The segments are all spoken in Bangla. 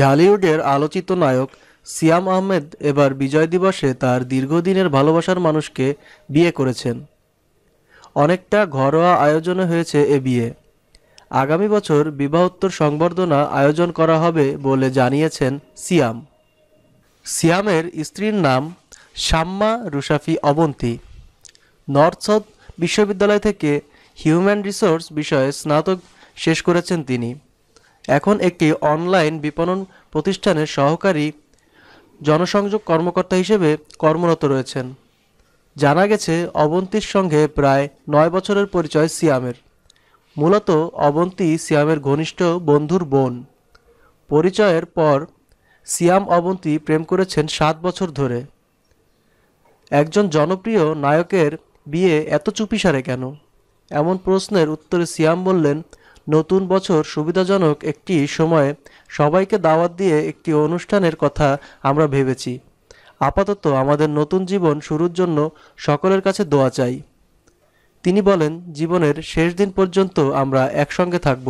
ঢালিউডের আলোচিত নায়ক সিয়াম আহমেদ এবার বিজয় দিবসে তার দীর্ঘদিনের ভালোবাসার মানুষকে বিয়ে করেছেন অনেকটা ঘরোয়া আয়োজনে হয়েছে এ বিয়ে আগামী বছর বিবাহোত্তর সংবর্ধনা আয়োজন করা হবে বলে জানিয়েছেন সিয়াম সিয়ামের স্ত্রীর নাম শাম্মা রুশাফি অবন্তী নর্থ সাউথ বিশ্ববিদ্যালয় থেকে হিউম্যান রিসোর্স বিষয়ে স্নাতক শেষ করেছেন তিনি এখন একটি অনলাইন বিপণন প্রতিষ্ঠানের সহকারী জনসংযোগ কর্মকর্তা হিসেবে কর্মরত রয়েছেন জানা গেছে অবন্তীর সঙ্গে প্রায় নয় বছরের পরিচয় সিয়ামের মূলত অবন্তী সিয়ামের ঘনিষ্ঠ বন্ধুর বোন পরিচয়ের পর সিয়াম অবন্তী প্রেম করেছেন সাত বছর ধরে একজন জনপ্রিয় নায়কের বিয়ে এত চুপিসারে কেন এমন প্রশ্নের উত্তরে সিয়াম বললেন নতুন বছর সুবিধাজনক একটি সময়ে সবাইকে দাওয়াত দিয়ে একটি অনুষ্ঠানের কথা আমরা ভেবেছি আপাতত আমাদের নতুন জীবন শুরুর জন্য সকলের কাছে দোয়া চাই তিনি বলেন জীবনের শেষ দিন পর্যন্ত আমরা একসঙ্গে থাকব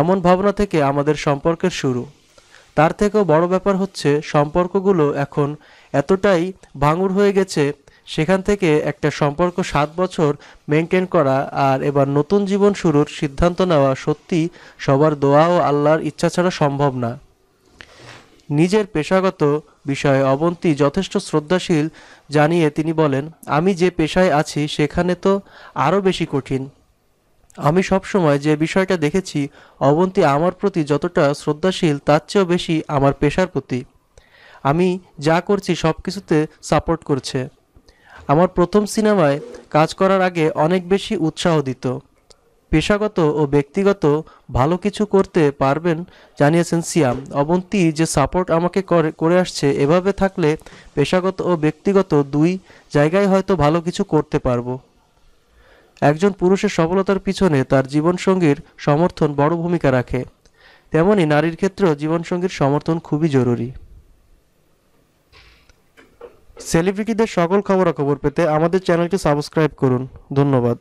এমন ভাবনা থেকে আমাদের সম্পর্কের শুরু তার থেকেও বড় ব্যাপার হচ্ছে সম্পর্কগুলো এখন এতটাই ভাঙুর হয়ে গেছে সেখান থেকে একটা সম্পর্ক সাত বছর মেনটেন করা আর এবার নতুন জীবন শুরুর সিদ্ধান্ত নেওয়া সত্যি সবার দোয়া ও আল্লাহর ইচ্ছা ছাড়া সম্ভব না নিজের পেশাগত বিষয়ে অবন্তি যথেষ্ট শ্রদ্ধাশীল জানিয়ে তিনি বলেন আমি যে পেশায় আছি সেখানে তো আরও বেশি কঠিন আমি সবসময় যে বিষয়টা দেখেছি অবন্তি আমার প্রতি যতটা শ্রদ্ধাশীল তার চেয়েও বেশি আমার পেশার প্রতি আমি যা করছি সব কিছুতে সাপোর্ট করছে আমার প্রথম সিনেমায় কাজ করার আগে অনেক বেশি উৎসাহ দিত পেশাগত ও ব্যক্তিগত ভালো কিছু করতে পারবেন জানিয়েছেন সিয়াম অবন্তি যে সাপোর্ট আমাকে করে আসছে এভাবে থাকলে পেশাগত ও ব্যক্তিগত দুই জায়গায় হয়তো ভালো কিছু করতে পারবো একজন পুরুষের সফলতার পিছনে তার জীবনসঙ্গীর সমর্থন বড় ভূমিকা রাখে তেমনই নারীর ক্ষেত্রেও জীবনসঙ্গীর সমর্থন খুবই জরুরি সেলিব্রিটিদের সকল খবরাখবর পেতে আমাদের চ্যানেলটি সাবস্ক্রাইব করুন ধন্যবাদ